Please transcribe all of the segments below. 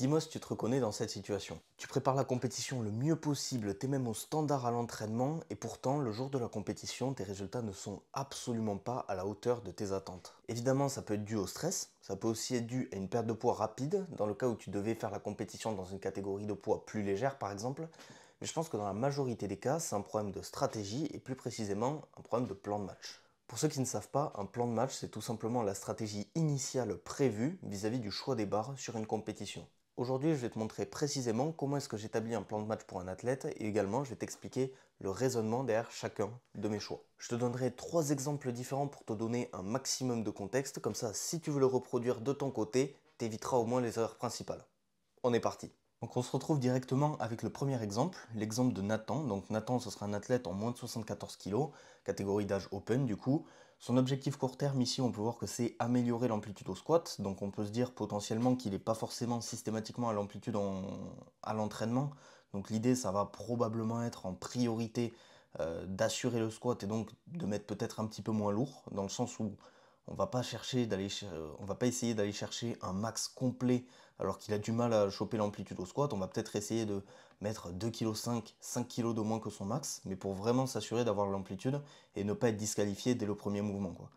Dimos, tu te reconnais dans cette situation. Tu prépares la compétition le mieux possible, t'es même au standard à l'entraînement, et pourtant, le jour de la compétition, tes résultats ne sont absolument pas à la hauteur de tes attentes. Évidemment, ça peut être dû au stress, ça peut aussi être dû à une perte de poids rapide, dans le cas où tu devais faire la compétition dans une catégorie de poids plus légère par exemple, mais je pense que dans la majorité des cas, c'est un problème de stratégie, et plus précisément, un problème de plan de match. Pour ceux qui ne savent pas, un plan de match, c'est tout simplement la stratégie initiale prévue vis-à-vis -vis du choix des barres sur une compétition. Aujourd'hui, je vais te montrer précisément comment est-ce que j'établis un plan de match pour un athlète et également je vais t'expliquer le raisonnement derrière chacun de mes choix. Je te donnerai trois exemples différents pour te donner un maximum de contexte, comme ça si tu veux le reproduire de ton côté, t'éviteras au moins les erreurs principales. On est parti donc on se retrouve directement avec le premier exemple, l'exemple de Nathan. Donc Nathan, ce sera un athlète en moins de 74 kg, catégorie d'âge open du coup, son objectif court terme ici, on peut voir que c'est améliorer l'amplitude au squat, donc on peut se dire potentiellement qu'il n'est pas forcément systématiquement à l'amplitude à l'entraînement. Donc l'idée, ça va probablement être en priorité euh, d'assurer le squat et donc de mettre peut-être un petit peu moins lourd, dans le sens où on va pas chercher on va pas essayer d'aller chercher un max complet alors qu'il a du mal à choper l'amplitude au squat. On va peut-être essayer de mettre 2,5 kg, 5 kg de moins que son max, mais pour vraiment s'assurer d'avoir l'amplitude et ne pas être disqualifié dès le premier mouvement. Quoi.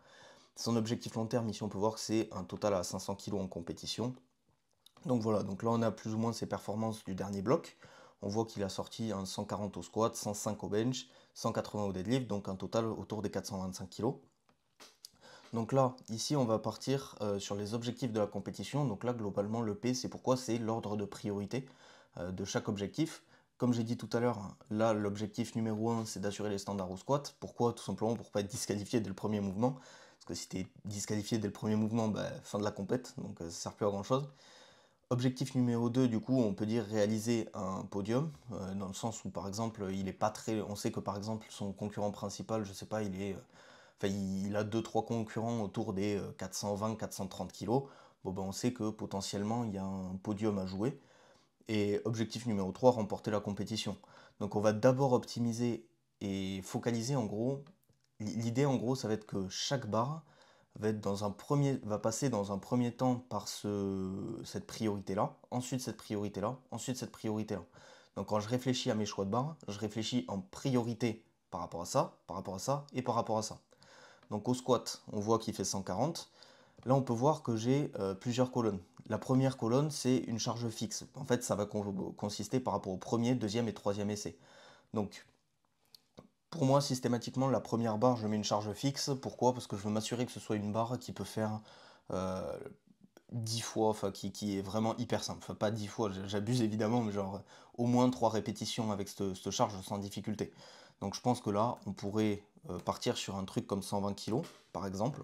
Son objectif long terme, ici on peut voir que c'est un total à 500 kg en compétition. Donc voilà, donc là on a plus ou moins ses performances du dernier bloc. On voit qu'il a sorti un 140 au squat, 105 au bench, 180 au deadlift, donc un total autour des 425 kg. Donc là, ici, on va partir euh, sur les objectifs de la compétition. Donc là, globalement, le P, c'est pourquoi c'est l'ordre de priorité euh, de chaque objectif. Comme j'ai dit tout à l'heure, hein, là, l'objectif numéro 1, c'est d'assurer les standards au squat. Pourquoi Tout simplement pour ne pas être disqualifié dès le premier mouvement. Parce que si tu es disqualifié dès le premier mouvement, bah, fin de la compète, donc ça euh, ça sert plus à grand chose. Objectif numéro 2, du coup, on peut dire réaliser un podium, dans le sens où, par exemple, il est pas très... On sait que, par exemple, son concurrent principal, je sais pas, il est il a 2-3 concurrents autour des 420-430 euh, kg. Bon, ben, on sait que potentiellement, il y a un podium à jouer. Et objectif numéro 3, remporter la compétition. Donc on va d'abord optimiser et focaliser en gros. L'idée en gros, ça va être que chaque barre va, être dans un premier, va passer dans un premier temps par ce, cette priorité-là, ensuite cette priorité-là, ensuite cette priorité-là. Donc quand je réfléchis à mes choix de barres, je réfléchis en priorité par rapport à ça, par rapport à ça et par rapport à ça. Donc au squat, on voit qu'il fait 140. Là, on peut voir que j'ai euh, plusieurs colonnes. La première colonne, c'est une charge fixe. En fait, ça va consister par rapport au premier, deuxième et troisième essai. Donc, pour moi, systématiquement, la première barre, je mets une charge fixe. Pourquoi Parce que je veux m'assurer que ce soit une barre qui peut faire 10 euh, fois, enfin, qui, est vraiment hyper simple. Enfin, pas 10 fois, j'abuse évidemment, mais genre au moins 3 répétitions avec cette charge sans difficulté. Donc je pense que là, on pourrait euh, partir sur un truc comme 120 kg, par exemple.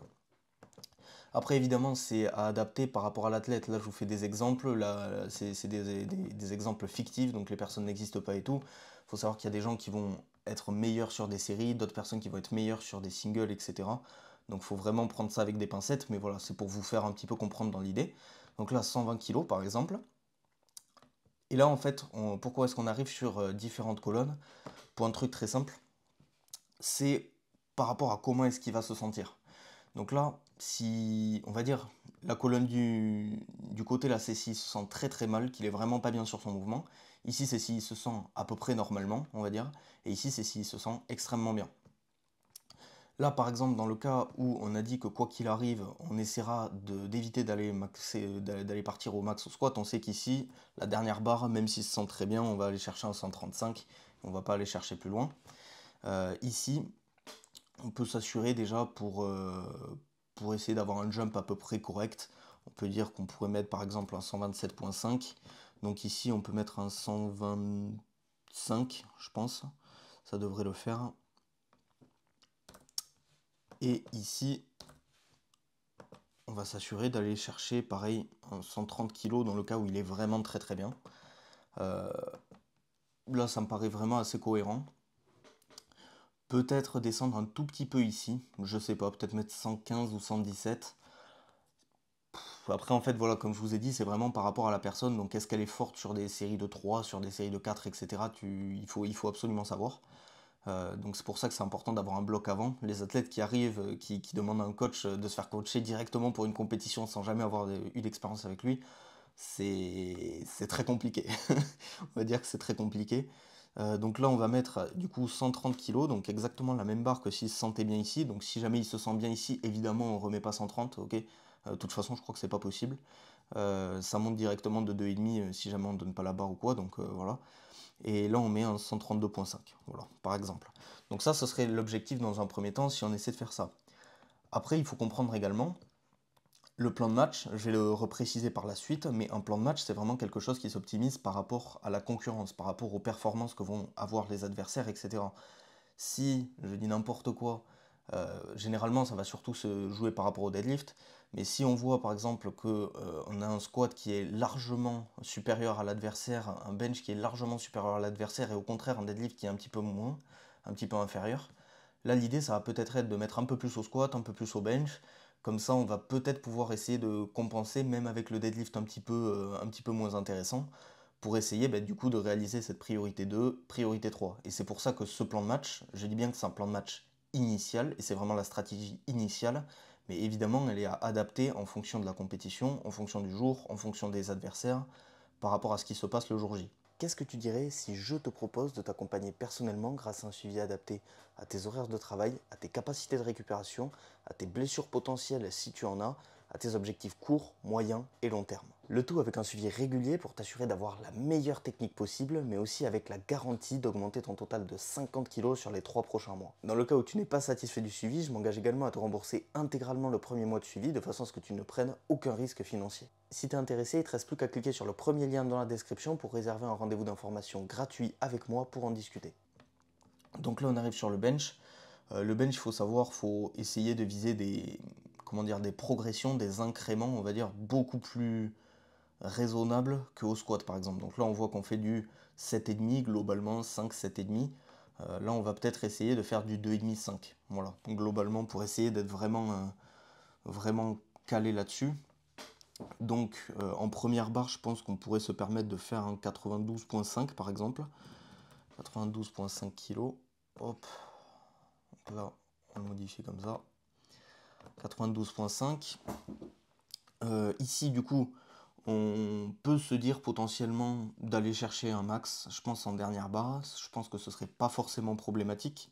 Après, évidemment, c'est à adapter par rapport à l'athlète. Là, je vous fais des exemples. Là, c'est des, exemples fictifs, donc les personnes n'existent pas et tout. Il faut savoir qu'il y a des gens qui vont être meilleurs sur des séries, d'autres personnes qui vont être meilleures sur des singles, etc. Donc, il faut vraiment prendre ça avec des pincettes. Mais voilà, c'est pour vous faire un petit peu comprendre dans l'idée. Donc là, 120 kg, par exemple. Et là, en fait, pourquoi est-ce qu'on arrive sur euh, différentes colonnes Pour un truc très simple, c'est par rapport à comment est-ce qu'il va se sentir. Donc là, si on va dire la colonne du, côté là, c'est s'il se sent très très mal, qu'il est vraiment pas bien sur son mouvement. Ici, c'est s'il se sent à peu près normalement, on va dire. Et ici, c'est s'il se sent extrêmement bien. Là, par exemple, dans le cas où on a dit que quoi qu'il arrive, on essaiera d'éviter d'aller d'aller partir au max au squat, on sait qu'ici, la dernière barre, même s'il se sent très bien, on va aller chercher un 135, on va pas aller chercher plus loin. Euh, ici, on peut s'assurer déjà pour, euh, pour essayer d'avoir un jump à peu près correct. On peut dire qu'on pourrait mettre par exemple un 127.5. Donc ici on peut mettre un 125 je pense. Ça devrait le faire. Et ici on va s'assurer d'aller chercher pareil un 130 kg dans le cas où il est vraiment très très bien. Euh, là ça me paraît vraiment assez cohérent. Peut-être descendre un tout petit peu ici, je sais pas, peut-être mettre 115 ou 117. après, en fait, voilà, comme je vous ai dit, c'est vraiment par rapport à la personne. Donc, est-ce qu'elle est forte sur des séries de 3, sur des séries de 4, etc. il, faut, absolument savoir. Euh, donc c'est pour ça que c'est important d'avoir un bloc avant. Les athlètes qui arrivent, euh, qui, qui, demandent à un coach euh, de se faire coacher directement pour une compétition sans jamais avoir eu d'expérience avec lui, c'est très compliqué. On va dire que c'est très compliqué. Euh, donc là, on va mettre euh, du coup 130 kg, donc exactement la même barre que s'il se sentait bien ici. Donc si jamais il se sent bien ici, évidemment, on ne remet pas 130, ok euh, De toute façon, je crois que c'est pas possible. ça monte directement de 2,5 si jamais on ne donne pas la barre ou quoi, donc voilà. Et là, on met un 132.5, voilà, par exemple. Donc ça, ce serait l'objectif dans un premier temps si on essaie de faire ça. Après, il faut comprendre également le plan de match, je vais le repréciser par la suite, mais un plan de match, c'est vraiment quelque chose qui s'optimise par rapport à la concurrence, par rapport aux performances que vont avoir les adversaires, etc. Si je dis n'importe quoi, euh, généralement ça va surtout se jouer par rapport au deadlift, mais si on voit par exemple qu'on euh, a un squat qui est largement supérieur à l'adversaire, un bench qui est largement supérieur à l'adversaire et au contraire un deadlift qui est un petit peu moins, un petit peu inférieur, là l'idée ça va peut-être être de mettre un peu plus au squat, un peu plus au bench, comme ça, on va peut-être pouvoir essayer de compenser, même avec le deadlift un petit peu, euh, un petit peu moins intéressant, pour essayer bah, du coup de réaliser cette priorité 2, priorité 3. Et c'est pour ça que ce plan de match, je dis bien que c'est un plan de match initial, et c'est vraiment la stratégie initiale, mais évidemment elle est à adapter en fonction de la compétition, en fonction du jour, en fonction des adversaires, par rapport à ce qui se passe le jour J. Qu'est-ce que tu dirais si je te propose de t'accompagner personnellement grâce à un suivi adapté à tes horaires de travail, à tes capacités de récupération, à tes blessures potentielles si tu en as, à tes objectifs courts, moyens et long terme. Le tout avec un suivi régulier pour t'assurer d'avoir la meilleure technique possible, mais aussi avec la garantie d'augmenter ton total de 50 kg sur les 3 prochains mois. Dans le cas où tu n'es pas satisfait du suivi, je m'engage également à te rembourser intégralement le premier mois de suivi de façon à ce que tu ne prennes aucun risque financier. Si t'es intéressé, il te reste plus qu'à cliquer sur le premier lien dans la description pour réserver un rendez-vous d'information gratuit avec moi pour en discuter. Donc là on arrive sur le bench. Euh, le bench, il faut savoir, faut essayer de viser des, comment dire, des progressions, des incréments, on va dire, beaucoup plus raisonnables que au squat par exemple. Donc là on voit qu'on fait du 7,5, globalement 5, 7,5. Euh, là on va peut-être essayer de faire du 2,5, 5. Voilà, Donc, globalement pour essayer d'être vraiment, euh, vraiment calé là-dessus. Donc euh, en première barre, je pense qu'on pourrait se permettre de faire un 92.5 par exemple. 92.5 kg. Hop. là, on le modifie comme ça. 92.5. Euh, ici, du coup, on peut se dire potentiellement d'aller chercher un max, je pense, en dernière barre. Je pense que ce serait pas forcément problématique.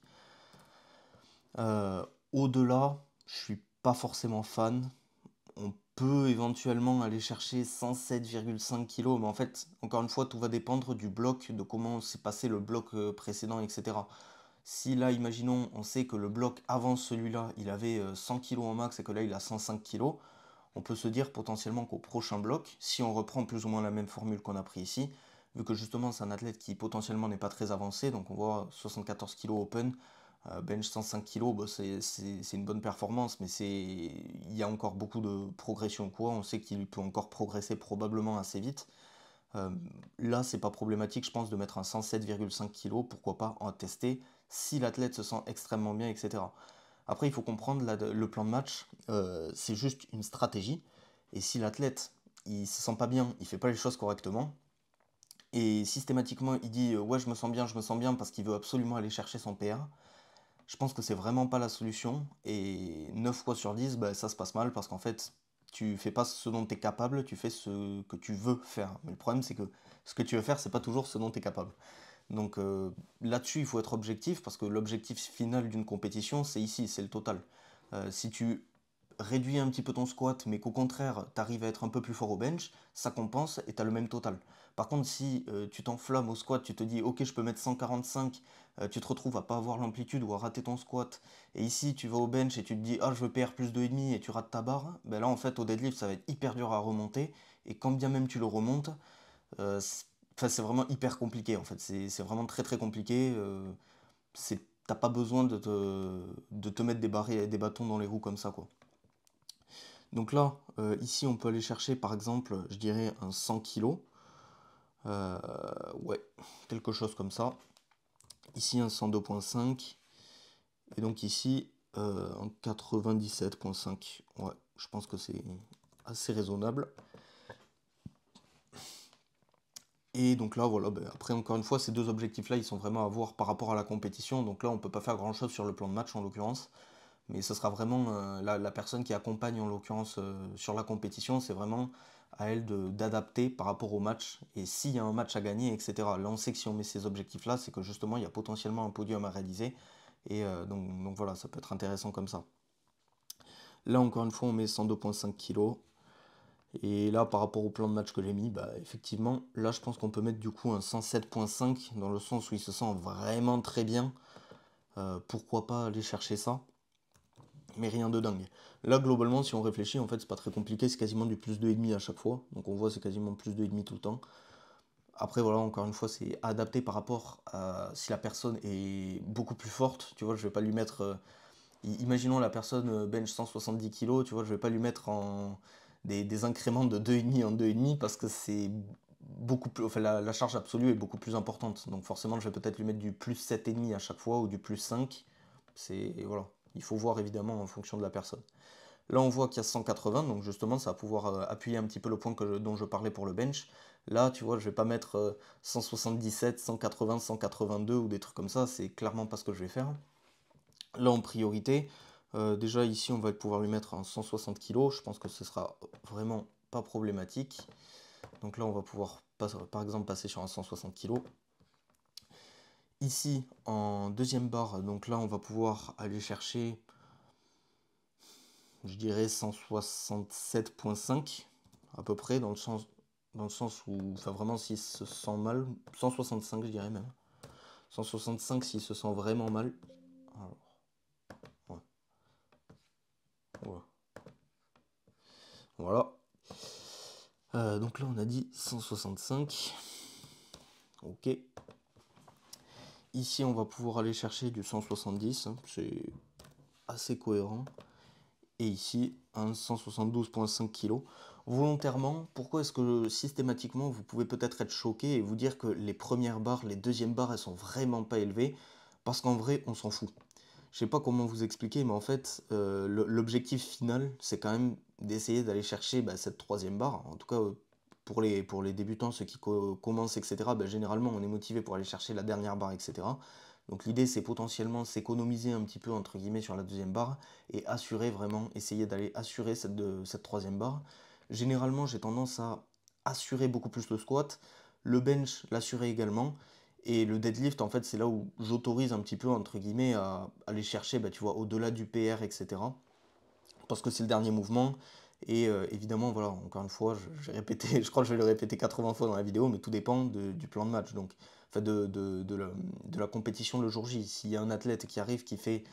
Euh, au-delà, je suis pas forcément fan. On peut éventuellement aller chercher 107,5 kg, mais en fait, encore une fois, tout va dépendre du bloc, de comment s'est passé le bloc euh, précédent, etc. Si là, imaginons, on sait que le bloc avant celui-là, il avait 100 euh, kg en max et que là, il a 105 kg, on peut se dire potentiellement qu'au prochain bloc, si on reprend plus ou moins la même formule qu'on a pris ici, vu que justement c'est un athlète qui potentiellement n'est pas très avancé, donc on voit 74 kg open, euh, bench 105 kg, bah, c'est une bonne performance, mais il y a encore beaucoup de progression quoi, on sait qu'il peut encore progresser probablement assez vite. Là, euh, là, c'est pas problématique, je pense, de mettre un 107,5 kg, pourquoi pas en tester, si l'athlète se sent extrêmement bien, etc. Après, il faut comprendre le plan de match, euh, c'est juste une stratégie. Et si l'athlète, il se sent pas bien, il fait pas les choses correctement, et systématiquement il dit euh, ouais je me sens bien, je me sens bien parce qu'il veut absolument aller chercher son père. je pense que c'est vraiment pas la solution. Et 9 fois sur 10, bah, ça se passe mal parce qu'en fait tu fais pas ce dont tu es capable, tu fais ce que tu veux faire. Mais le problème c'est que ce que tu veux faire, c'est pas toujours ce dont tu es capable. Donc euh, là-dessus, il faut être objectif parce que l'objectif final d'une compétition, c'est ici, c'est le total. Euh, si tu réduis un petit peu ton squat, mais qu'au contraire, tu arrives à être un peu plus fort au bench, ça compense et tu as le même total. Par contre, si euh, tu t'enflammes au squat, tu te dis, ok, je peux mettre 145, tu te retrouves à pas avoir l'amplitude ou à rater ton squat, et ici, tu vas au bench et tu te dis, ah, je veux PR plus 2,5 et tu rates ta barre, ben là, en fait, au deadlift, ça va être hyper dur à remonter, et quand bien même tu le remontes, Enfin, c'est vraiment hyper compliqué en fait. C'est vraiment très très compliqué. Euh, T'as pas besoin de te, mettre des, des bâtons dans les roues comme ça quoi. Donc là, euh, ici on peut aller chercher par exemple, je dirais un 100 kg. Euh, ouais, quelque chose comme ça. Ici un 102.5. Et donc ici euh, un 97.5. Ouais, je pense que c'est assez raisonnable. Et donc là, voilà, ben, après, encore une fois, ces deux objectifs-là, ils sont vraiment à voir par rapport à la compétition. Donc là, on ne peut pas faire grand-chose sur le plan de match, en l'occurrence. Mais ce sera vraiment euh, la, personne qui accompagne, en l'occurrence, euh, sur la compétition. C'est vraiment à elle d'adapter par rapport au match. Et s'il y a un match à gagner, etc. Là, on sait que si on met ces objectifs-là, c'est que justement, il y a potentiellement un podium à réaliser. Et euh, donc, donc voilà, ça peut être intéressant comme ça. Là, encore une fois, on met 102,5 kg. Et là, par rapport au plan de match que j'ai mis, bah, effectivement, là, je pense qu'on peut mettre du coup un 107.5 dans le sens où il se sent vraiment très bien. Euh, pourquoi pas aller chercher ça Mais rien de dingue. Là, globalement, si on réfléchit, en fait, c'est pas très compliqué. C'est quasiment du plus 2,5 à chaque fois. Donc on voit, c'est quasiment plus 2,5 tout le temps. Après, voilà, encore une fois, c'est adapté par rapport à si la personne est beaucoup plus forte. Tu vois, je vais pas lui mettre. Euh, imaginons la personne euh, bench 170 kg, tu vois, je vais pas lui mettre en des, incréments de 2,5 en 2,5 parce que c'est beaucoup plus, enfin, la, charge absolue est beaucoup plus importante. Donc forcément, je vais peut-être lui mettre du plus 7,5 à chaque fois ou du plus 5. C'est, voilà, il faut voir évidemment en fonction de la personne. Là, on voit qu'il y a 180, donc justement, ça va pouvoir euh, appuyer un petit peu le point que dont je parlais pour le bench. Là, tu vois, je vais pas mettre 177, 180, 182 ou des trucs comme ça, c'est clairement pas ce que je vais faire. Là, en priorité, euh, déjà ici on va pouvoir lui mettre un 160 kg, je pense que ce sera vraiment pas problématique. Donc là on va pouvoir par exemple passer sur un 160 kg. Ici en deuxième barre, donc là on va pouvoir aller chercher je dirais 167.5 à peu près dans le sens dans le sens où enfin vraiment s'il se sent mal 165 je dirais même 165 s'il se sent vraiment mal voilà. Euh, donc là, on a dit 165. Ok. Ici, on va pouvoir aller chercher du 170. Hein, c'est assez cohérent. Et ici, un 172,5 kg. Volontairement, pourquoi est-ce que systématiquement, vous pouvez peut-être être choqué et vous dire que les premières barres, les deuxièmes barres, elles sont vraiment pas élevées Parce qu'en vrai, on s'en fout je sais pas comment vous expliquer, mais en fait, euh, l'objectif final, c'est quand même d'essayer d'aller chercher bah, cette troisième barre. En tout cas, pour les, pour les débutants, ceux qui commencent, etc., bah, généralement, on est motivé pour aller chercher la dernière barre, etc. Donc l'idée, c'est potentiellement s'économiser un petit peu, entre guillemets, sur la deuxième barre et assurer vraiment, essayer d'aller assurer cette, cette troisième barre. Généralement, j'ai tendance à assurer beaucoup plus le squat, le bench l'assurer également, et le deadlift, en fait, c'est là où j'autorise un petit peu, entre guillemets, à aller chercher, bah, tu vois, au-delà du PR, etc. Parce que c'est le dernier mouvement. Et euh, évidemment, voilà, encore une fois, je, répété, je crois que je vais le répéter 80 fois dans la vidéo, mais tout dépend du plan de match, donc, enfin de, de, de, la, compétition le jour J. S'il y a un athlète qui arrive qui fait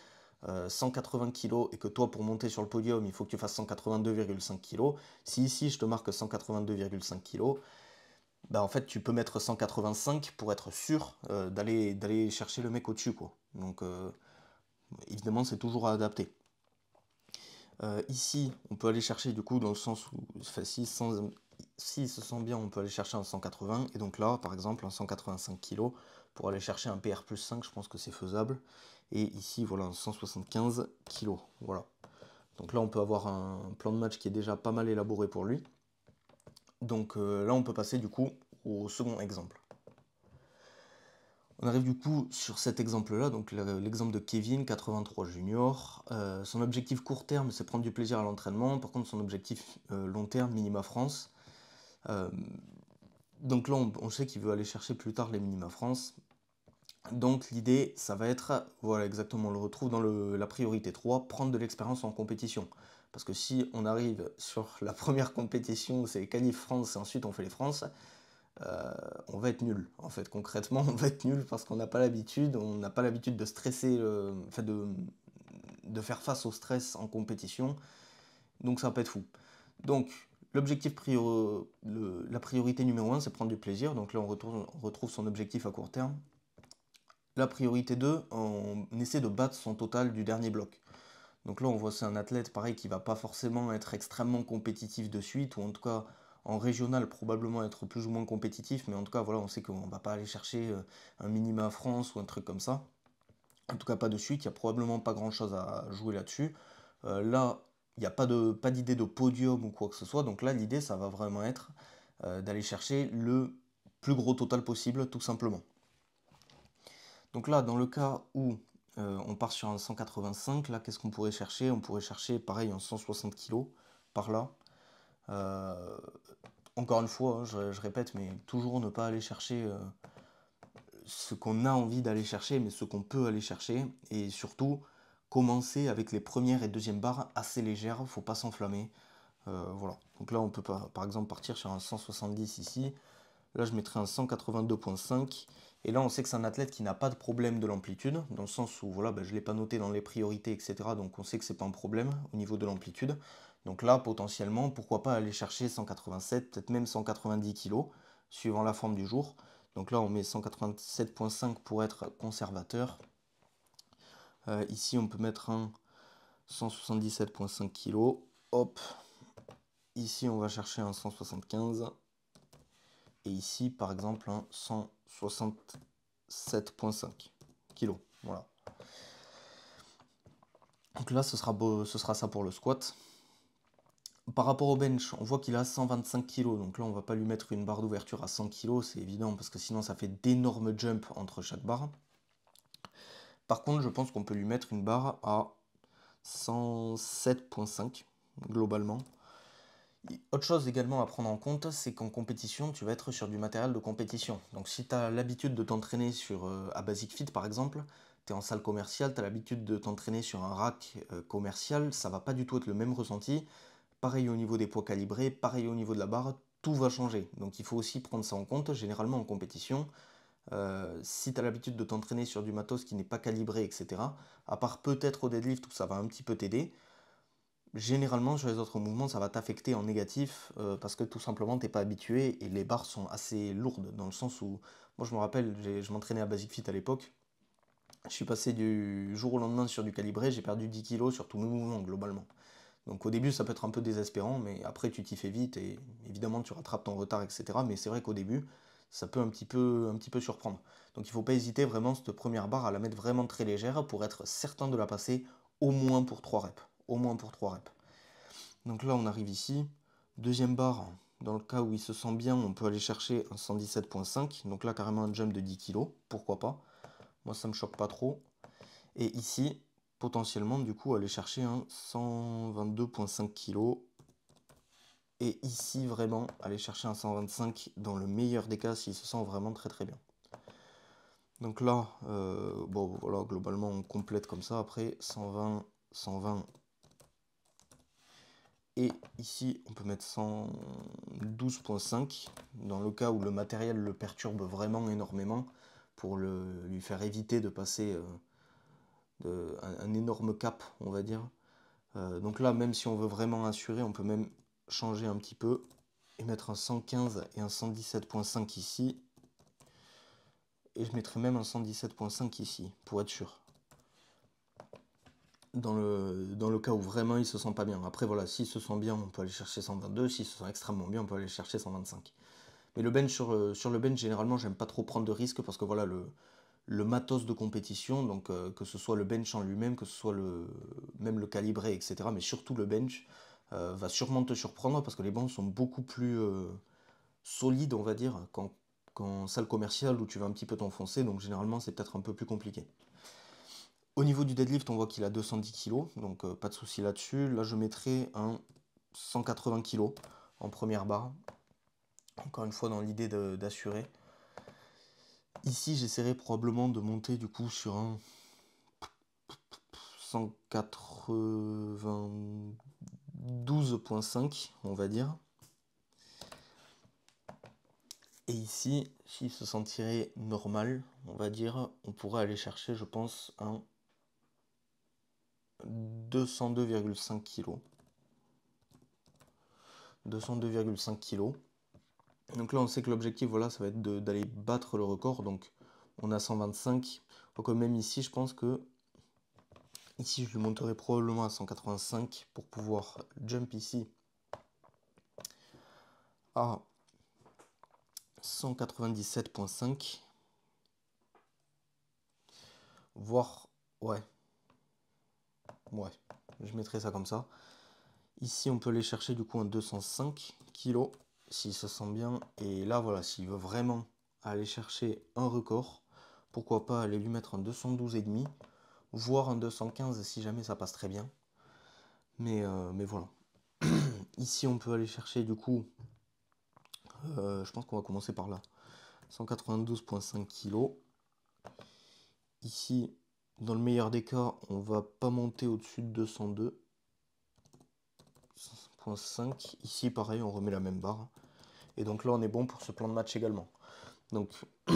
180 euh, kg et que toi, pour monter sur le podium, il faut que tu fasses 182,5 kg, si ici je te marque 182,5 kg, bah en fait tu peux mettre 185 pour être sûr euh, d'aller d'aller chercher le mec au-dessus quoi. Donc euh, évidemment c'est toujours à adapter. Euh, ici on peut aller chercher du coup dans le sens où enfin, si, se sent bien on peut aller chercher un 180 et donc là par exemple un 185 kg pour aller chercher un PR plus 5 je pense que c'est faisable et ici voilà un 175 kg voilà donc là on peut avoir un plan de match qui est déjà pas mal élaboré pour lui donc euh, là, on peut passer du coup au second exemple. On arrive du coup sur cet exemple-là, donc l'exemple de Kevin, 83 junior. Euh, son objectif court terme, c'est prendre du plaisir à l'entraînement. Par contre, son objectif euh, long terme, minima France. donc là, on, sait qu'il veut aller chercher plus tard les minima France. Donc l'idée, ça va être, voilà exactement, on le retrouve dans la priorité 3, prendre de l'expérience en compétition. Parce que si on arrive sur la première compétition, c'est Calif France et ensuite on fait les France, euh, on va être nul. En fait, concrètement, on va être nul parce qu'on n'a pas l'habitude, on n'a pas l'habitude de stresser, enfin de, de faire face au stress en compétition. Donc ça peut être fou. Donc l'objectif prior, la priorité numéro 1, c'est prendre du plaisir. Donc là, on retrouve, on retrouve son objectif à court terme. La priorité 2, on essaie de battre son total du dernier bloc. Donc là, on voit c'est un athlète pareil qui va pas forcément être extrêmement compétitif de suite, ou en tout cas en régional probablement être plus ou moins compétitif, mais en tout cas voilà, on sait qu'on va pas aller chercher euh, un minima France ou un truc comme ça. En tout cas pas de suite, il n'y a probablement pas grand chose à jouer là-dessus. Euh, là, il n'y a pas de pas d'idée de podium ou quoi que ce soit, donc là l'idée ça va vraiment être euh, d'aller chercher le plus gros total possible tout simplement. Donc là, dans le cas où euh, on part sur un 185, là qu'est-ce qu'on pourrait chercher On pourrait chercher pareil un 160 kg par là. Euh, encore une fois, hein, je, répète, mais toujours ne pas aller chercher euh, ce qu'on a envie d'aller chercher, mais ce qu'on peut aller chercher. Et surtout, commencer avec les premières et deuxièmes barres assez légères, faut pas s'enflammer. voilà. Donc là on peut par exemple partir sur un 170 ici. Là je mettrai un 182.5 et là, on sait que c'est un athlète qui n'a pas de problème de l'amplitude, dans le sens où voilà, bah, je ne l'ai pas noté dans les priorités, etc. Donc on sait que ce n'est pas un problème au niveau de l'amplitude. Donc là, potentiellement, pourquoi pas aller chercher 187, peut-être même 190 kg, suivant la forme du jour. Donc là, on met 187.5 pour être conservateur. Euh, ici, on peut mettre un 177.5 kg. Hop. Ici, on va chercher un 175 et ici par exemple 167.5 kg. Voilà. Donc là, ce sera, beau, ce sera ça pour le squat. Par rapport au bench, on voit qu'il a 125 kg, donc là on va pas lui mettre une barre d'ouverture à 100 kg, c'est évident, parce que sinon ça fait d'énormes jumps entre chaque barre. Par contre, je pense qu'on peut lui mettre une barre à 107.5 globalement. Autre chose également à prendre en compte, c'est qu'en compétition, tu vas être sur du matériel de compétition. Donc si tu as l'habitude de t'entraîner sur euh, à Basic Fit par exemple, tu es en salle commerciale, tu as l'habitude de t'entraîner sur un rack euh, commercial, ça va pas du tout être le même ressenti. Pareil au niveau des poids calibrés, pareil au niveau de la barre, tout va changer. Donc il faut aussi prendre ça en compte. Généralement en compétition, euh, si tu as l'habitude de t'entraîner sur du matos qui n'est pas calibré, etc., à part peut-être au deadlift ça va un petit peu t'aider, généralement sur les autres mouvements, ça va t'affecter en négatif euh, parce que tout simplement t'es pas habitué et les barres sont assez lourdes dans le sens où moi je me rappelle, je m'entraînais à Basic Fit à l'époque. Je suis passé du jour au lendemain sur du calibré, j'ai perdu 10 kilos sur tous mes mouvements globalement. Donc au début ça peut être un peu désespérant, mais après tu t'y fais vite et évidemment tu rattrapes ton retard, etc. Mais c'est vrai qu'au début ça peut un petit peu, un petit peu surprendre. Donc il ne faut pas hésiter vraiment cette première barre à la mettre vraiment très légère pour être certain de la passer au moins pour 3 reps au moins pour 3 reps. Donc là, on arrive ici. Deuxième barre, dans le cas où il se sent bien, on peut aller chercher un 117.5. Donc là, carrément un jump de 10 kg, pourquoi pas. Moi, ça me choque pas trop. Et ici, potentiellement, du coup, aller chercher un 122.5 kg. Et ici, vraiment, aller chercher un 125 dans le meilleur des cas, s'il se sent vraiment très très bien. Donc là, euh, bon, voilà, globalement, on complète comme ça. Après, 120, 120, et ici, on peut mettre 112.5 dans le cas où le matériel le perturbe vraiment énormément pour lui faire éviter de passer euh, un, énorme cap, on va dire. Euh, donc là, même si on veut vraiment assurer, on peut même changer un petit peu et mettre un 115 et un 117.5 ici. Et je mettrai même un 117.5 ici pour être sûr dans le, cas où vraiment il ne se sent pas bien. Après, voilà, s'il se sent bien, on peut aller chercher 122. S'il se sent extrêmement bien, on peut aller chercher 125. Mais le bench euh, sur, le bench, généralement, j'aime pas trop prendre de risques parce que voilà, le, matos de compétition, donc euh, que ce soit le bench en lui-même, que ce soit même le calibré, etc., mais surtout le bench, euh, va sûrement te surprendre parce que les bancs sont beaucoup plus solides, on va dire, qu'en salle commerciale où tu vas un petit peu t'enfoncer, donc généralement c'est peut-être un peu plus compliqué. Au niveau du deadlift, on voit qu'il a 210 kg, donc euh, pas de souci là-dessus. Là, je mettrai un 180 kg en première barre. Encore une fois, dans l'idée d'assurer. Ici, j'essaierai probablement de monter du coup sur un 192.5, on va dire. Et ici, s'il se sentirait normal, on va dire, on pourrait aller chercher, je pense, un 202,5 kg. 202,5 kg. Donc là, on sait que l'objectif, voilà, ça va être d'aller battre le record. Donc, on a 125. Donc, euh, même ici, je pense que ici, je lui monterai probablement à 185 pour pouvoir jump ici à 197,5. voir ouais, Ouais, je mettrai ça comme ça. Ici, on peut aller chercher du coup un 205 kg, s'il se sent bien. Et là, voilà, s'il veut vraiment aller chercher un record, pourquoi pas aller lui mettre un 212,5, voire un 215 si jamais ça passe très bien. Mais, euh, voilà. Ici, on peut aller chercher du coup, euh, je pense qu'on va commencer par là, 192,5 kg. Ici, dans le meilleur des cas, on va pas monter au-dessus de 202.5. Ici, pareil, on remet la même barre. Et donc là, on est bon pour ce plan de match également. Donc,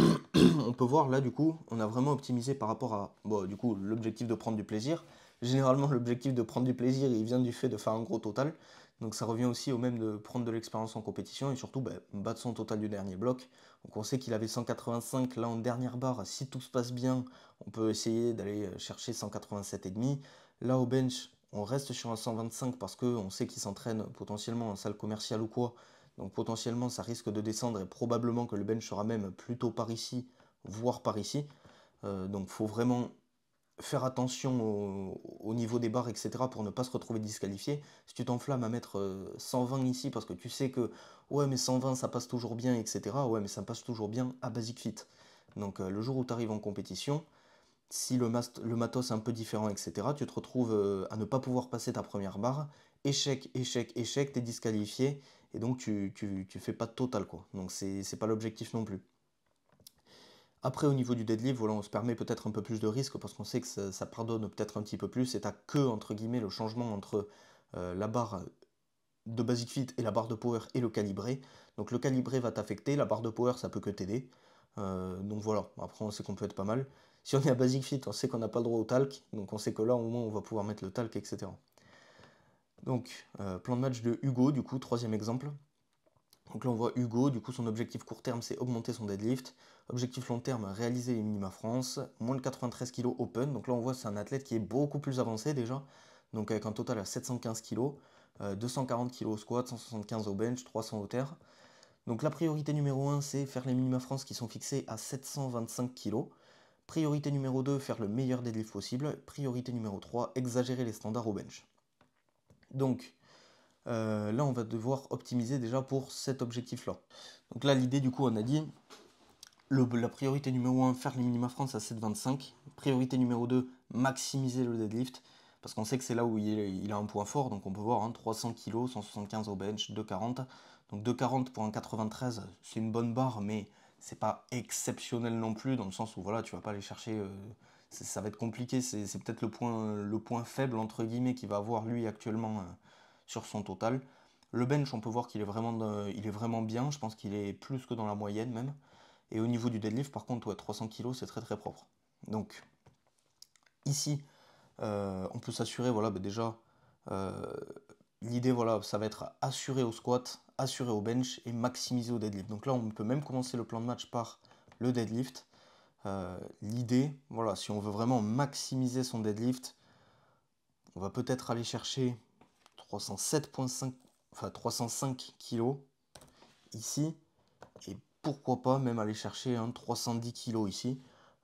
on peut voir là, du coup, on a vraiment optimisé par rapport à, bon, du coup, l'objectif de prendre du plaisir. Généralement, l'objectif de prendre du plaisir, il vient du fait de faire un gros total. Donc ça revient aussi au même de prendre de l'expérience en compétition et surtout bah, battre son total du dernier bloc. Donc on sait qu'il avait 185 là en dernière barre. Si tout se passe bien, on peut essayer d'aller euh, chercher 187,5. Là au bench, on reste sur un 125 parce qu'on sait qu'il s'entraîne potentiellement en salle commerciale ou quoi. Donc potentiellement ça risque de descendre et probablement que le bench sera même plutôt par ici, voire par ici. Euh, donc faut vraiment faire attention au, niveau des barres, etc., pour ne pas se retrouver disqualifié. Si tu t'enflammes à mettre 120 euh, ici, parce que tu sais que, ouais, mais 120, ça passe toujours bien, etc., ouais, mais ça passe toujours bien à Basic Fit. Donc, euh, le jour où tu arrives en compétition, si le, matos est un peu différent, etc., tu te retrouves euh, à ne pas pouvoir passer ta première barre. Échec, échec, échec, t'es disqualifié, et donc tu, tu fais pas de total, quoi. Donc, c'est pas l'objectif non plus. Après, au niveau du deadlift, on se permet peut-être un peu plus de risques parce qu'on sait que ça, pardonne peut-être un petit peu plus. C'est à que, entre guillemets, le changement entre euh, la barre de basic fit et la barre de power et le calibré. Donc le calibré va t'affecter, la barre de power ça peut que t'aider. Euh, donc voilà, après on sait qu'on peut être pas mal. Si on est à basic fit, on sait qu'on n'a pas le droit au talc, donc on sait que là au moins on va pouvoir mettre le talc, etc. Donc euh, plan de match de Hugo, du coup, troisième exemple. Donc là on voit Hugo, du coup son objectif court terme c'est augmenter son deadlift. Objectif long terme, réaliser les minima France, moins de 93 kg open. Donc là, on voit c'est un athlète qui est beaucoup plus avancé déjà. Donc avec un total à 715 kg, 240 kg au squat, 175 au bench, 300 au terre. Donc la priorité numéro 1, c'est faire les minima France qui sont fixés à 725 kg. Priorité numéro 2, faire le meilleur deadlift possible. Priorité numéro 3, exagérer les standards au bench. Donc, euh, là, on va devoir optimiser déjà pour cet objectif-là. Donc là, l'idée, du coup, on a dit, la priorité numéro 1, faire les minima France à 7,25. Priorité numéro 2, maximiser le deadlift. Parce qu'on sait que c'est là où il, a un point fort. Donc on peut voir 300 kg, 175 au bench, 2,40. Donc 2,40 pour un 93, c'est une bonne barre, mais n'est pas exceptionnel non plus. Dans le sens où voilà, tu vas pas aller chercher. Euh, ça va être compliqué. C'est peut-être le point, faible, entre guillemets, qu'il va avoir lui actuellement euh, sur son total. Le bench, on peut voir qu'il est, vraiment, euh, il est vraiment bien. Je pense qu'il est plus que dans la moyenne même. Et au niveau du deadlift, par contre, 300 kg, c'est très très propre. Donc, ici, euh, on peut s'assurer, voilà, bah, déjà, euh, l'idée, voilà, ça va être assuré au squat, assuré au bench et maximiser au deadlift. Donc là, on peut même commencer le plan de match par le deadlift. Euh, l'idée, voilà, si on veut vraiment maximiser son deadlift, on va peut-être aller chercher 307.5, enfin 305 kg ici, et pourquoi pas même aller chercher un 310 kg ici.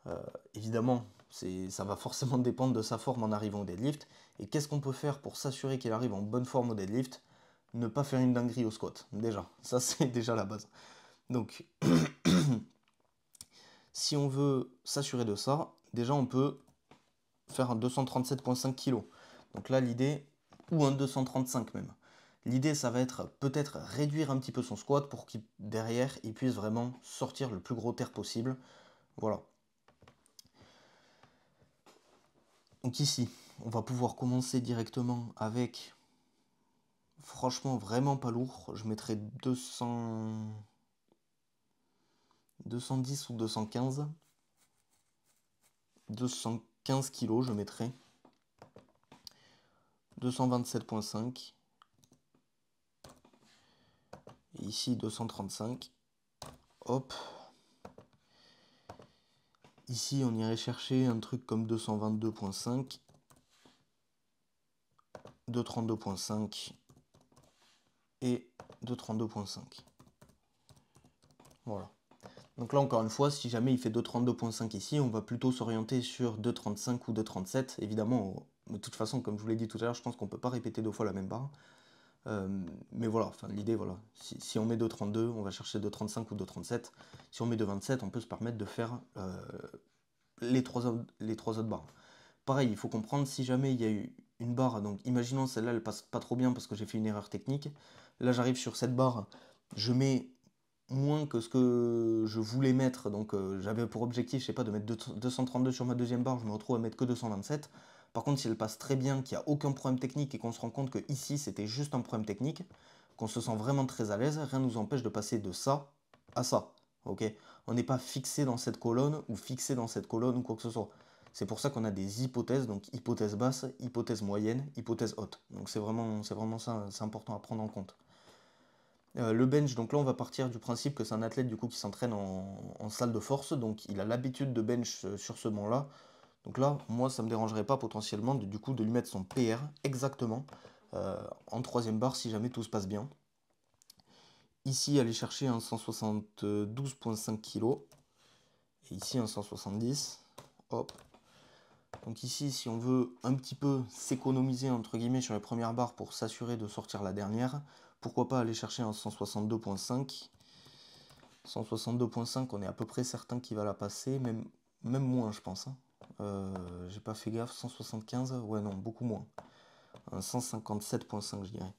Euh, évidemment, ça va forcément dépendre de sa forme en arrivant au deadlift. Et qu'est-ce qu'on peut faire pour s'assurer qu'il arrive en bonne forme au deadlift Ne pas faire une dinguerie au squat, déjà. Ça, c'est déjà la base. Donc, si on veut s'assurer de ça, déjà, on peut faire un 237,5 kg. Donc là, l'idée, ou un 235 même. L'idée, ça va être peut-être réduire un petit peu son squat pour qu'il derrière, il puisse vraiment sortir le plus gros terre possible. Voilà. Donc ici, on va pouvoir commencer directement avec, franchement, vraiment pas lourd. Je mettrai 200... 210 ou 215. 215 kg, je mettrai. 227.5. Ici, 235. Hop. Ici, on irait chercher un truc comme 222.5. 232.5 et 232.5. Voilà. Donc là encore une fois, si jamais il fait 232.5 ici, on va plutôt s'orienter sur 235 ou 237. Évidemment, de toute façon, comme je vous l'ai dit tout à l'heure, je pense qu'on ne peut pas répéter deux fois la même barre. Euh, mais voilà, l'idée, voilà, si, on met 2,32, on va chercher 2,35 ou 2,37. Si on met 2,27, on peut se permettre de faire euh, les, trois autres, barres. Pareil, il faut comprendre si jamais il y a eu une barre, donc imaginons celle-là, elle passe pas trop bien parce que j'ai fait une erreur technique. Là, j'arrive sur cette barre, je mets moins que ce que je voulais mettre, donc euh, j'avais pour objectif, je sais pas, de mettre 232 sur ma deuxième barre, je me retrouve à mettre que 227. Par contre, si elle passe très bien, qu'il n'y a aucun problème technique et qu'on se rend compte que ici c'était juste un problème technique, qu'on se sent vraiment très à l'aise, rien ne nous empêche de passer de ça à ça. on n'est pas fixé dans cette colonne ou fixé dans cette colonne ou quoi que ce soit. C'est pour ça qu'on a des hypothèses, donc hypothèse basse, hypothèse moyenne, hypothèse haute. Donc c'est vraiment, ça, c'est important à prendre en compte. Euh, le bench, donc là on va partir du principe que c'est un athlète du coup qui s'entraîne en, en, salle de force, donc il a l'habitude de bench euh, sur ce banc là. Donc là, moi, ça ne me dérangerait pas potentiellement de, du coup de lui mettre son PR exactement euh, en troisième barre si jamais tout se passe bien. Ici, aller chercher un 172,5 kg. Et ici, un 170. Hop. Donc ici, si on veut un petit peu s'économiser entre guillemets sur les premières barres pour s'assurer de sortir la dernière, pourquoi pas aller chercher un 162.5 162.5, on est à peu près certain qu'il va la passer, même, même moins je pense. Hein. Euh, j'ai pas fait gaffe, 175, ouais non, beaucoup moins. 157.5 je dirais.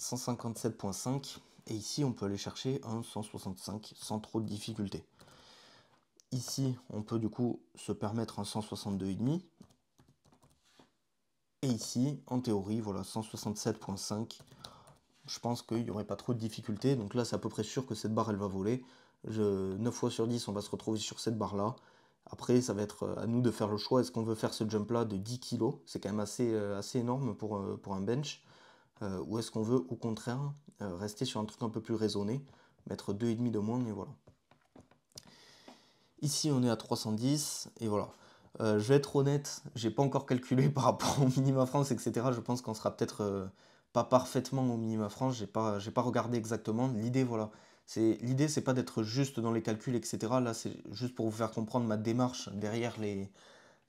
157.5 et ici on peut aller chercher un 165 sans trop de difficulté. Ici on peut du coup se permettre un 162,5 et ici en théorie voilà 167.5 je pense qu'il n'y aurait pas trop de difficulté donc là c'est à peu près sûr que cette barre elle va voler 9 fois sur 10, on va se retrouver sur cette barre-là. Après, ça va être euh, à nous de faire le choix. Est-ce qu'on veut faire ce jump-là de 10 kg C'est quand même assez, euh, énorme euh, pour, un bench. ou est-ce qu'on veut, au contraire, rester sur un truc un peu plus raisonné, mettre 2,5 de moins, mais voilà. Ici, on est à 310, et voilà. je vais être honnête, j'ai pas encore calculé par rapport au minima France, etc. Je pense qu'on sera peut-être pas parfaitement au minima France, j'ai pas, pas regardé exactement. L'idée, voilà, l'idée, c'est pas d'être juste dans les calculs, etc. Là, c'est juste pour vous faire comprendre ma démarche derrière les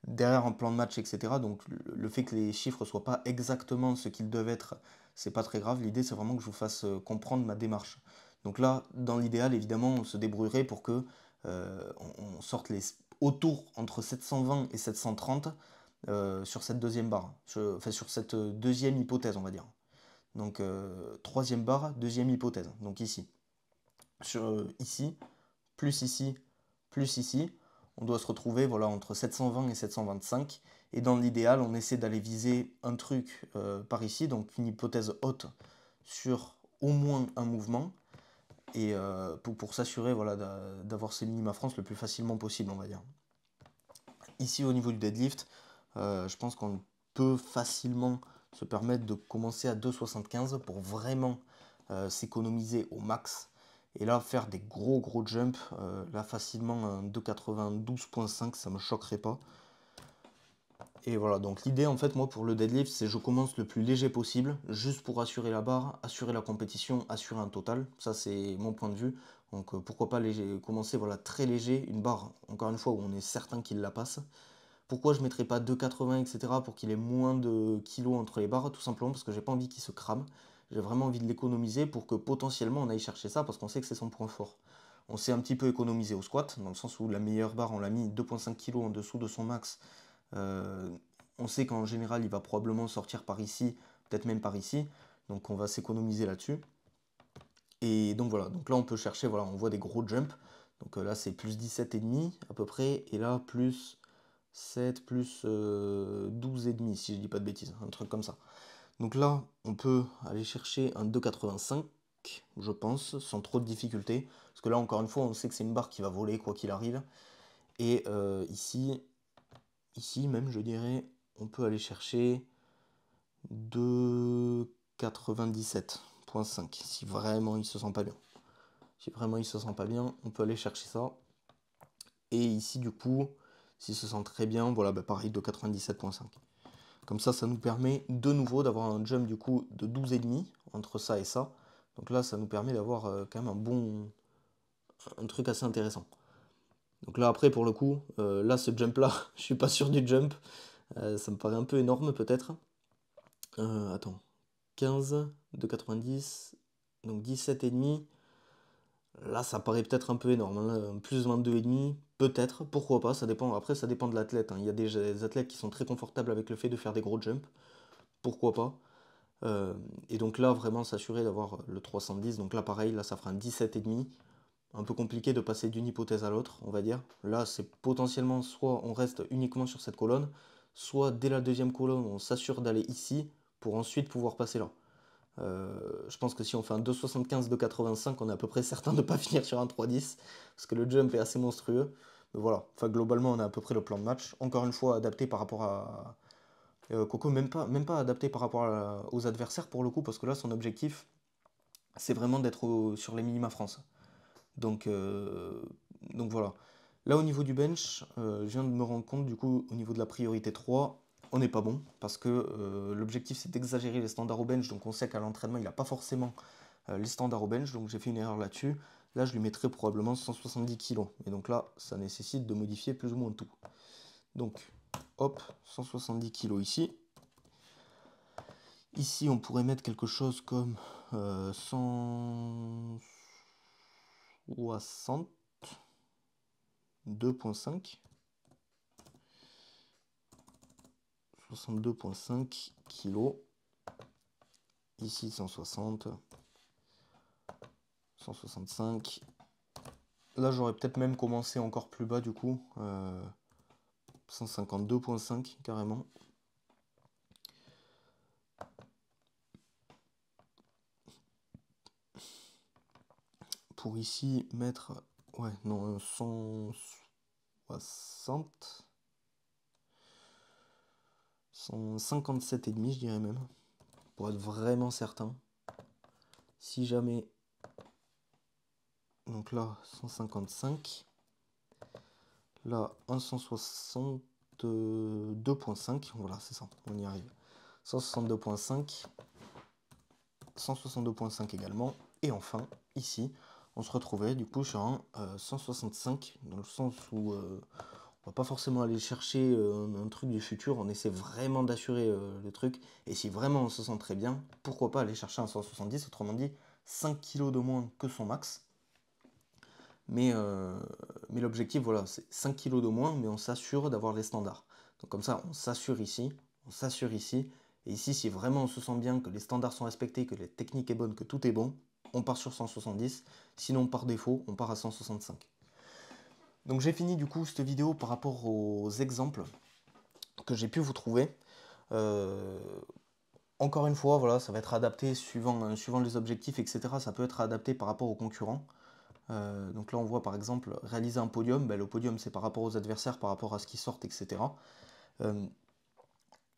derrière un plan de match, etc. Donc le fait que les chiffres soient pas exactement ce qu'ils doivent être, c'est pas très grave. L'idée, c'est vraiment que je vous fasse euh, comprendre ma démarche. Donc là, dans l'idéal, évidemment, on se débrouillerait pour que euh, on, sorte les autour entre 720 et 730 euh, sur cette deuxième barre, enfin sur cette deuxième hypothèse, on va dire. Donc troisième barre, deuxième hypothèse. Donc ici sur, euh, ici, plus ici, plus ici, on doit se retrouver voilà, entre 720 et 725. Et dans l'idéal, on essaie d'aller viser un truc euh, par ici, donc une hypothèse haute sur au moins un mouvement, et euh, pour, s'assurer voilà, d'avoir ces minima France le plus facilement possible, on va dire. Ici, au niveau du deadlift, je pense qu'on peut facilement se permettre de commencer à 2,75 pour vraiment s'économiser au max et là, faire des gros gros jumps, euh, là facilement un 2,92.5, ça me choquerait pas. Et voilà, donc l'idée en fait moi pour le deadlift, c'est je commence le plus léger possible, juste pour assurer la barre, assurer la compétition, assurer un total. Ça c'est mon point de vue. Donc euh, pourquoi pas léger, commencer voilà très léger, une barre, encore une fois, où on est certain qu'il la passe. Pourquoi je ne mettrais pas 2,80 etc. pour qu'il ait moins de kilos entre les barres Tout simplement parce que j'ai pas envie qu'il se crame j'ai vraiment envie de l'économiser pour que potentiellement on aille chercher ça parce qu'on sait que c'est son point fort. On s'est un petit peu économisé au squat, dans le sens où la meilleure barre, on l'a mis 2,5 kg en dessous de son max. Euh, on sait qu'en général, il va probablement sortir par ici, peut-être même par ici. Donc on va s'économiser là-dessus. Et donc voilà, donc là on peut chercher, voilà, on voit des gros jumps. Donc euh, là c'est plus 17,5 à peu près, et là plus 7, plus 12,5 euh, si je dis pas de bêtises, un truc comme ça. Donc là, on peut aller chercher un 2,85, je pense, sans trop de difficulté. Parce que là, encore une fois, on sait que c'est une barre qui va voler quoi qu'il arrive. Et euh, ici, ici même, je dirais, on peut aller chercher 2,97.5, si vraiment il se sent pas bien. Si vraiment il se sent pas bien, on peut aller chercher ça. Et ici, du coup, s'il se sent très bien, voilà, bah, pareil, 2,97.5. Comme ça, ça nous permet de nouveau d'avoir un jump du coup de 12,5 entre ça et ça. Donc là, ça nous permet d'avoir euh, quand même un bon... un truc assez intéressant. Donc là, après, pour le coup, euh, là, ce jump-là, je suis pas sûr du jump. Euh, ça me paraît un peu énorme, peut-être. attends. 15 de 90, donc 17,5. Là, ça paraît peut-être un peu énorme. Hein. Plus vingt-deux et demi. Peut-être, pourquoi pas, ça dépend. Après, ça dépend de l'athlète. Hein. Il y a des, athlètes qui sont très confortables avec le fait de faire des gros jumps. Pourquoi pas euh, Et donc là, vraiment s'assurer d'avoir le 310. Donc là, pareil, là, ça fera un 17,5. Un peu compliqué de passer d'une hypothèse à l'autre, on va dire. Là, c'est potentiellement soit on reste uniquement sur cette colonne, soit dès la deuxième colonne, on s'assure d'aller ici pour ensuite pouvoir passer là. Euh, je pense que si on fait un 2,75-2,85, on est à peu près certain de ne pas finir sur un 3,10, parce que le jump est assez monstrueux. Mais voilà, enfin, globalement, on a à peu près le plan de match. Encore une fois, adapté par rapport à. Euh, Coco, même pas, même pas adapté par rapport aux adversaires pour le coup, parce que là, son objectif, c'est vraiment d'être sur les minima France. Donc, euh, donc voilà. Là, au niveau du bench, je viens de me rendre compte, du coup, au niveau de la priorité 3, on n'est pas bon, parce que euh, l'objectif c'est d'exagérer les standards au bench, donc on sait qu'à l'entraînement il n'a pas forcément euh, les standards au bench, donc j'ai fait une erreur là-dessus. Là je lui mettrai probablement 170 kg, et donc là ça nécessite de modifier plus ou moins tout. Donc hop, 170 kg ici. Ici on pourrait mettre quelque chose comme 162.5 euh, 2.5. 62,5 kg. Ici 160. 165. Là j'aurais peut-être même commencé encore plus bas du coup. 152,5 euh, carrément. Pour ici mettre... Ouais, non, 160. 157,5 je dirais même, pour être vraiment certain. Si jamais, donc là 155, là 162.5, voilà c'est ça, on y arrive. 162.5, 162.5 également, et enfin ici on se retrouvait du coup sur un 165 euh, dans le sens où euh, on va pas forcément aller chercher euh, un truc du futur, on essaie vraiment d'assurer euh, le truc. Et si vraiment on se sent très bien, pourquoi pas aller chercher un 170, autrement dit 5 kg de moins que son max. Mais, euh, mais l'objectif, voilà, c'est 5 kg de moins, mais on s'assure d'avoir les standards. Donc comme ça, on s'assure ici, on s'assure ici. Et ici, si vraiment on se sent bien, que les standards sont respectés, que la technique est bonne, que tout est bon, on part sur 170. Sinon, par défaut, on part à 165. Donc j'ai fini du coup cette vidéo par rapport aux exemples que j'ai pu vous trouver. Euh, encore une fois, voilà, ça va être adapté suivant, euh, suivant les objectifs, etc. Ça peut être adapté par rapport aux concurrents. Euh, donc là, on voit par exemple réaliser un podium. Ben, le podium, c'est par rapport aux adversaires, par rapport à ce qui sortent, etc.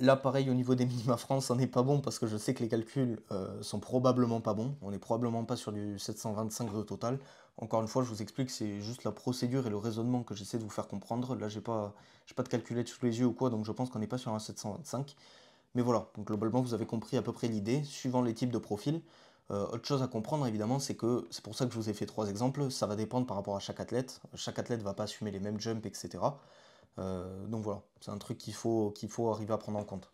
Là, pareil, au niveau des minima France, ça n'est pas bon parce que je sais que les calculs euh, sont probablement pas bons. On n'est probablement pas sur du 725 de total. Encore une fois, je vous explique, c'est juste la procédure et le raisonnement que j'essaie de vous faire comprendre. Là, j'ai pas, pas de calculette sous les yeux ou quoi, donc je pense qu'on n'est pas sur un 725. Mais voilà, donc globalement, vous avez compris à peu près l'idée, suivant les types de profils. Euh, autre chose à comprendre, évidemment, c'est que, c'est pour ça que je vous ai fait trois exemples, ça va dépendre par rapport à chaque athlète. Chaque athlète ne va pas assumer les mêmes jumps, etc. Euh, donc voilà, c'est un truc qu'il faut, arriver à prendre en compte.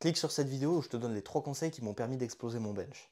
Clique sur cette vidéo où je te donne les trois conseils qui m'ont permis d'exploser mon bench.